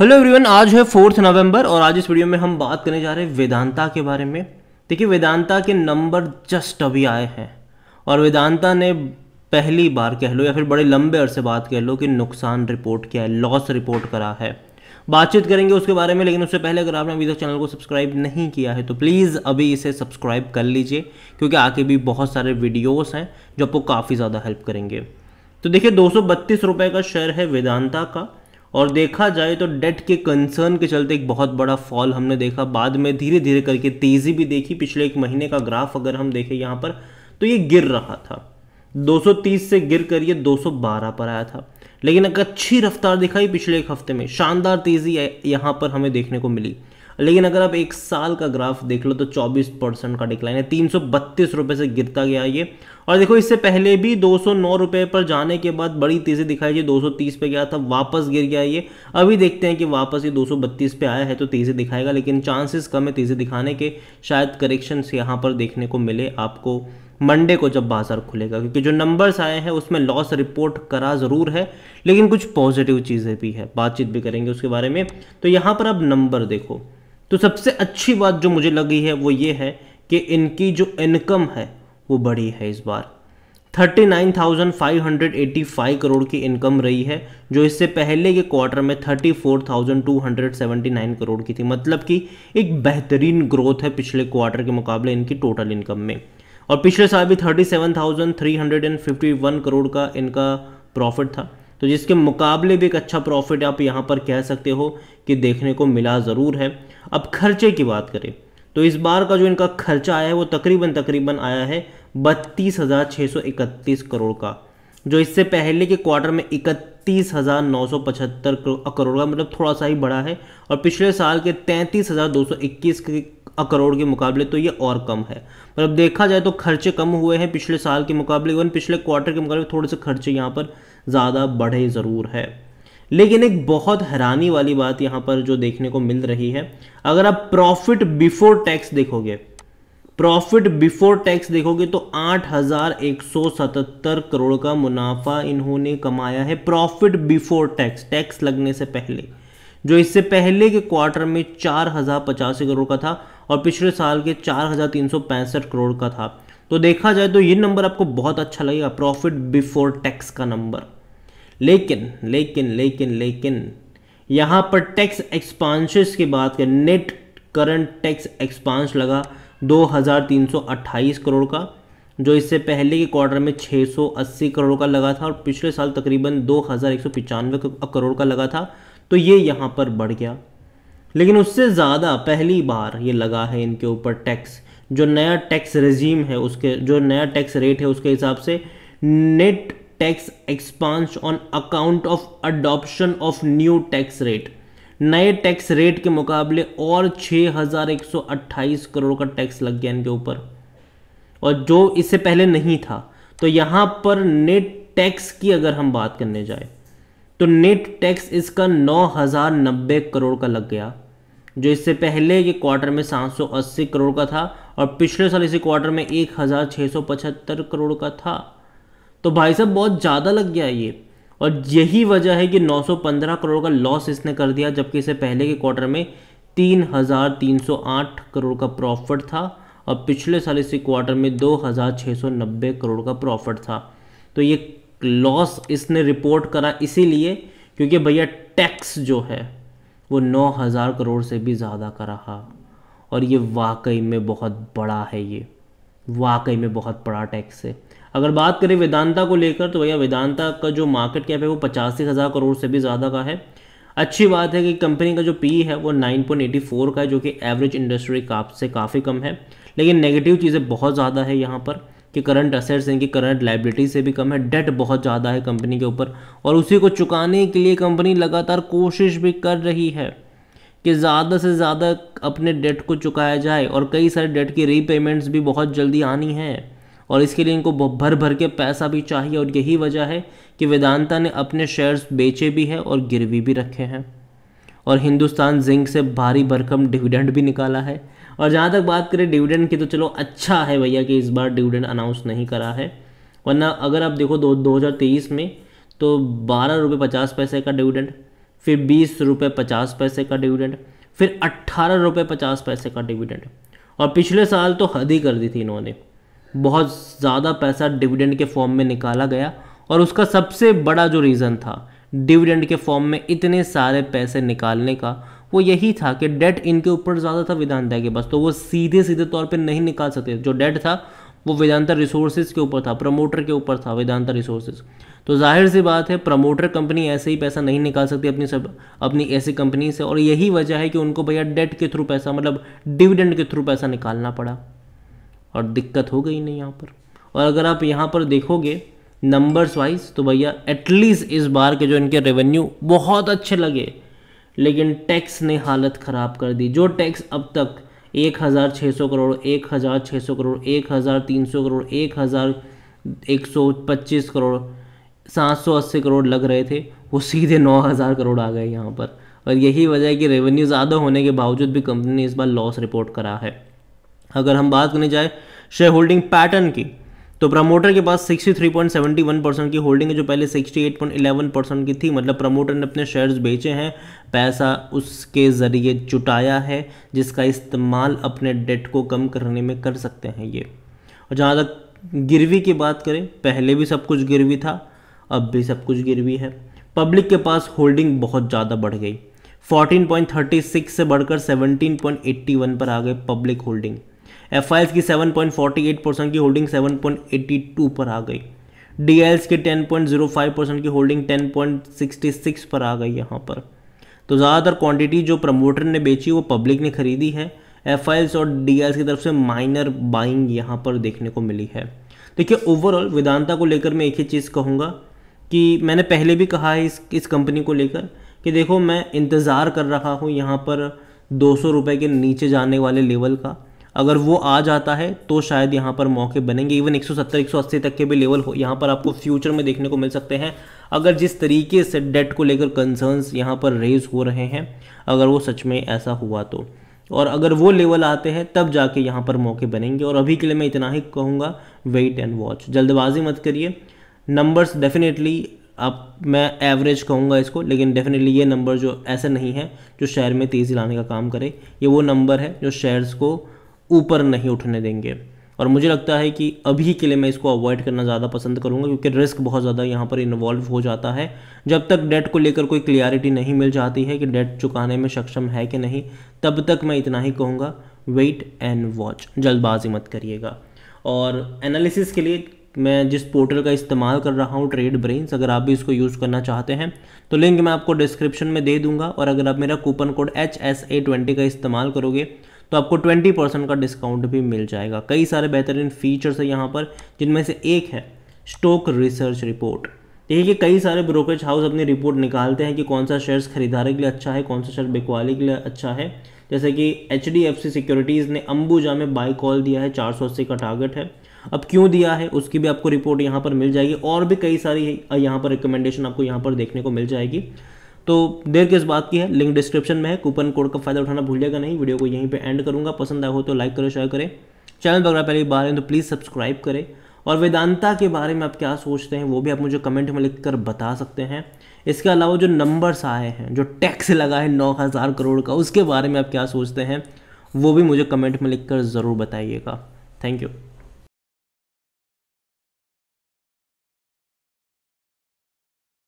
hello everyone आज है fourth November और आज इस वीडियो में हम बात करने जा रहे हैं वेदांता के बारे में देखिए वेदांता के नंबर जस्ट अभी आए हैं और वेदांता ने पहली बार कह लो या फिर बड़े लंबे अरसे बात कह लो कि नुकसान रिपोर्ट किया है लॉस रिपोर्ट करा है बातचीत करेंगे उसके बारे में लेकिन उससे पहले अगर आपने अभी तक चैनल को सब्सक्राइब नहीं किया है तो प्लीज़ अभी इसे सब्सक्राइब कर लीजिए क्योंकि आगे भी बहुत सारे वीडियोस हैं जो आपको काफ़ी ज़्यादा हेल्प करेंगे तो देखिए दो सौ का शेयर है वेदांता का और देखा जाए तो डेट के कंसर्न के चलते एक बहुत बड़ा फॉल हमने देखा बाद में धीरे धीरे करके तेज़ी भी देखी पिछले एक महीने का ग्राफ अगर हम देखें यहाँ पर तो ये गिर रहा था 230 से गिर कर ये 212 पर आया था लेकिन एक अच्छी रफ्तार दिखाई पिछले एक हफ्ते में शानदार तेज़ी यहाँ पर हमें देखने को मिली लेकिन अगर आप एक साल का ग्राफ देख लो तो 24 परसेंट का डिक्लाइन है तीन रुपए से गिरता गया ये और देखो इससे पहले भी दो सौ पर जाने के बाद बड़ी तेज़ी दिखाई दी 230 पे गया था वापस गिर गया ये अभी देखते हैं कि वापस ये 232 पे आया है तो तेज़ी दिखाएगा लेकिन चांसेस कम है तेज़ी दिखाने के शायद करेक्शन यहाँ पर देखने को मिले आपको मंडे को जब बाजार खुलेगा क्योंकि जो नंबर्स आए हैं उसमें लॉस रिपोर्ट करा ज़रूर है लेकिन कुछ पॉजिटिव चीज़ें भी है बातचीत भी करेंगे उसके बारे में तो यहाँ पर अब नंबर देखो तो सबसे अच्छी बात जो मुझे लगी है वो ये है कि इनकी जो इनकम है वो बढ़ी है इस बार 39,585 करोड़ की इनकम रही है जो इससे पहले के क्वार्टर में 34,279 करोड़ की थी मतलब कि एक बेहतरीन ग्रोथ है पिछले क्वार्टर के मुकाबले इनकी टोटल इनकम में और पिछले साल भी 37,351 करोड़ का इनका प्रॉफिट था तो जिसके मुकाबले भी एक अच्छा प्रॉफिट आप यहाँ पर कह सकते हो कि देखने को मिला ज़रूर है अब खर्चे की बात करें तो इस बार का जो इनका खर्चा आया है वो तकरीबन तकरीबन आया है बत्तीस हज़ार छः सौ इकतीस करोड़ का जो इससे पहले के क्वार्टर में इकतीस हज़ार नौ सौ पचहत्तर करोड़ का मतलब थोड़ा सा ही बड़ा है और पिछले साल के तैंतीस हज़ार दो सौ इक्कीस करोड़ के मुकाबले तो ये और कम है मतलब देखा जाए तो खर्चे कम हुए हैं पिछले साल के मुकाबले इवन पिछले क्वार्टर के मुकाबले थोड़े से खर्चे यहाँ पर ज़्यादा बढ़े ज़रूर है लेकिन एक बहुत हैरानी वाली बात यहाँ पर जो देखने को मिल रही है अगर आप प्रॉफिट बिफोर टैक्स देखोगे प्रॉफिट बिफोर टैक्स देखोगे तो 8,177 करोड़ का मुनाफा इन्होंने कमाया है प्रॉफिट बिफोर टैक्स टैक्स लगने से पहले जो इससे पहले के क्वार्टर में चार हजार पचासी करोड़ का था और पिछले साल के चार हजार तीन सौ पैंसठ करोड़ का था तो देखा जाए तो ये नंबर आपको बहुत अच्छा लगेगा प्रॉफिट बिफोर टैक्स का नंबर लेकिन लेकिन लेकिन लेकिन यहाँ पर टैक्स एक्सपांशस की बात करें नेट करंट टैक्स एक्सपांस लगा 2328 करोड़ का जो इससे पहले के क्वार्टर में 680 करोड़ का लगा था और पिछले साल तकरीबन दो करोड़ का लगा था तो ये यहाँ पर बढ़ गया लेकिन उससे ज़्यादा पहली बार ये लगा है इनके ऊपर टैक्स जो नया टैक्स रेजीम है उसके जो नया टैक्स रेट है उसके हिसाब से net tax expense on account of adoption of new tax rate नए टैक्स रेट के मुकाबले और 6,128 करोड़ का टैक्स लग गया इनके ऊपर और जो इससे पहले नहीं था तो यहां पर नेट टैक्स की अगर हम बात करने जाए तो नेट टैक्स इसका नब्बे करोड़ का लग गया जो इससे पहले के क्वार्टर में 780 करोड़ का था और पिछले साल इसी क्वार्टर में पचहत्तर करोड़ का था तो भाई साहब बहुत ज़्यादा लग गया ये और यही वजह है कि 915 करोड़ का लॉस इसने कर दिया जबकि इसे पहले के क्वार्टर में 3,308 करोड़ का प्रॉफिट था और पिछले साल इसी क्वार्टर में 2,690 करोड़ का प्रॉफिट था तो ये लॉस इसने रिपोर्ट करा इसीलिए क्योंकि भैया टैक्स जो है वो 9,000 करोड़ से भी ज़्यादा का रहा और ये वाकई में बहुत बड़ा है ये वाकई में बहुत बड़ा टैक्स है अगर बात करें वेदांता को लेकर तो भैया वेदांता का जो मार्केट कैप है वो पचासी हज़ार करोड़ से भी ज़्यादा का है अच्छी बात है कि कंपनी का जो पी है वो 9.84 का है जो कि एवरेज इंडस्ट्री का से काफ़ी कम है लेकिन नेगेटिव चीज़ें बहुत ज़्यादा है यहाँ पर कि करंट असेट्स इनकी करंट लाइबिलिटी से भी कम है डेट बहुत ज़्यादा है कंपनी के ऊपर और उसी को चुकाने के लिए कंपनी लगातार कोशिश भी कर रही है कि ज़्यादा से ज़्यादा अपने डेट को चुकाया जाए और कई सारे डेट की रीपेमेंट्स भी बहुत जल्दी आनी है और इसके लिए इनको भर भर के पैसा भी चाहिए और यही वजह है कि वेदांता ने अपने शेयर्स बेचे भी हैं और गिरवी भी रखे हैं और हिंदुस्तान जिंक से भारी भरकम डिविडेंड भी निकाला है और जहाँ तक बात करें डिविडेंड की तो चलो अच्छा है भैया कि इस बार डिविडेंड अनाउंस नहीं करा है वरना अगर आप देखो दो दो हज़ार तेईस में तो बारह रुपये पचास पैसे का डिविडेंड फिर बीस रुपये पचास पैसे का डिविडेंड फिर अट्ठारह रुपये पचास पैसे का डिविडेंड और पिछले साल तो हद ही कर दी थी इन्होंने बहुत ज़्यादा पैसा डिविडेंड के फॉर्म में निकाला गया और उसका सबसे बड़ा जो रीज़न था डिविडेंड के फॉर्म में इतने सारे पैसे निकालने का वो यही था कि डेट इनके ऊपर ज़्यादा था वेदांता के पास तो वो सीधे सीधे तौर पर नहीं निकाल सकते जो डेट था वो वेदांता रिसोर्सेज के ऊपर था प्रमोटर के ऊपर था वेदांता रिसोर्सेज तो जाहिर सी बात है प्रमोटर कंपनी ऐसे ही पैसा नहीं निकाल सकती अपनी सब अपनी ऐसी कंपनी से और यही वजह है कि उनको भैया डेट के थ्रू पैसा मतलब डिविडेंड के थ्रू पैसा निकालना पड़ा और दिक्कत हो गई नहीं यहाँ पर और अगर आप यहाँ पर देखोगे नंबर्स वाइज तो भैया एटलीस्ट इस बार के जो इनके रेवेन्यू बहुत अच्छे लगे लेकिन टैक्स ने हालत ख़राब कर दी जो टैक्स अब तक एक हज़ार छः सौ करोड़ एक हज़ार छः सौ करोड़ एक हज़ार तीन सौ करोड़ एक हज़ार एक सौ पच्चीस करोड़ सात सौ अस्सी करोड़ लग रहे थे वो सीधे नौ हज़ार करोड़ आ गए यहाँ पर और यही वजह है कि रेवेन्यू ज़्यादा होने के बावजूद भी कंपनी ने इस बार लॉस रिपोर्ट करा है अगर हम बात करने जाए शेयर होल्डिंग पैटर्न की तो प्रमोटर के पास 63.71 परसेंट की होल्डिंग है जो पहले 68.11 परसेंट की थी मतलब प्रमोटर ने अपने शेयर्स बेचे हैं पैसा उसके ज़रिए जुटाया है जिसका इस्तेमाल अपने डेट को कम करने में कर सकते हैं ये और जहाँ तक गिरवी की बात करें पहले भी सब कुछ गिरवी था अब भी सब कुछ गिरवी है पब्लिक के पास होल्डिंग बहुत ज़्यादा बढ़ गई 14.36 से बढ़कर 17.81 पर आ गए पब्लिक होल्डिंग एफ की 7.48 परसेंट की होल्डिंग 7.82 पर आ गई डी की 10.05 परसेंट की होल्डिंग 10.66 पर आ गई यहाँ पर तो ज़्यादातर क्वांटिटी जो प्रमोटर ने बेची वो पब्लिक ने खरीदी है एफ और डी की तरफ से माइनर बाइंग यहाँ पर देखने को मिली है देखिए ओवरऑल वेदांता को लेकर मैं एक ही चीज़ कहूँगा कि मैंने पहले भी कहा है इस इस कंपनी को लेकर कि देखो मैं इंतज़ार कर रहा हूँ यहाँ पर दो सौ रुपये के नीचे जाने वाले लेवल का अगर वो आ जाता है तो शायद यहाँ पर मौके बनेंगे इवन 170 180 तक के भी लेवल हो यहाँ पर आपको फ्यूचर में देखने को मिल सकते हैं अगर जिस तरीके से डेट को लेकर कंसर्न्स यहाँ पर रेज हो रहे हैं अगर वो सच में ऐसा हुआ तो और अगर वो लेवल आते हैं तब जाके यहाँ पर मौके बनेंगे और अभी के लिए मैं इतना ही कहूँगा वेट एंड वॉच जल्दबाजी मत करिए नंबर्स डेफिनेटली आप मैं एवरेज कहूँगा इसको लेकिन डेफिनेटली ये नंबर जो ऐसे नहीं है जो शेयर में तेज़ी लाने का काम करे ये वो नंबर है जो शेयर्स को ऊपर नहीं उठने देंगे और मुझे लगता है कि अभी के लिए मैं इसको अवॉइड करना ज़्यादा पसंद करूँगा क्योंकि रिस्क बहुत ज़्यादा यहाँ पर इन्वॉल्व हो जाता है जब तक डेट को लेकर कोई क्लियरिटी नहीं मिल जाती है कि डेट चुकाने में सक्षम है कि नहीं तब तक मैं इतना ही कहूँगा वेट एंड वॉच जल्दबाजी मत करिएगा और एनालिसिस के लिए मैं जिस पोर्टल का इस्तेमाल कर रहा हूँ ट्रेड ब्रेन्स अगर आप भी इसको यूज़ करना चाहते हैं तो लिंक मैं आपको डिस्क्रिप्शन में दे दूंगा और अगर आप मेरा coupon code H S A twenty का इस्तेमाल करोगे तो आपको ट्वेंटी परसेंट का डिस्काउंट भी मिल जाएगा कई सारे बेहतरीन फीचर्स है यहाँ पर जिनमें से एक है स्टोक रिसर्च रिपोर्ट देखिए कई सारे ब्रोकरेज हाउस अपनी रिपोर्ट निकालते हैं कि कौन सा शेयर्स खरीदारे के लिए अच्छा है कौन सा शेयर बिकवाने के लिए अच्छा है जैसे कि H D F C securities ने अंबुजा में बाई कॉल दिया है चार सौ अस्सी का टारगेट है अब क्यों दिया है उसकी भी आपको रिपोर्ट यहाँ पर मिल जाएगी और भी कई सारी यहाँ पर रिकमेंडेशन आपको यहाँ पर देखने को मिल जाएगी तो देर किस बात की है लिंक डिस्क्रिप्शन में है कूपन कोड का फायदा उठाना भूलिएगा नहीं वीडियो को यहीं पे एंड करूंगा पसंद आया हो तो लाइक करें शेयर करें चैनल पर अगर पहले बार हैं तो प्लीज़ सब्सक्राइब करें और वेदांता के बारे में आप क्या सोचते हैं वो भी आप मुझे कमेंट में लिख कर बता सकते हैं इसके अलावा जो नंबर्स आए हैं जो टैक्स लगा है नौ हज़ार करोड़ का उसके बारे में आप क्या सोचते हैं वो भी मुझे कमेंट में लिख कर ज़रूर बताइएगा थैंक यू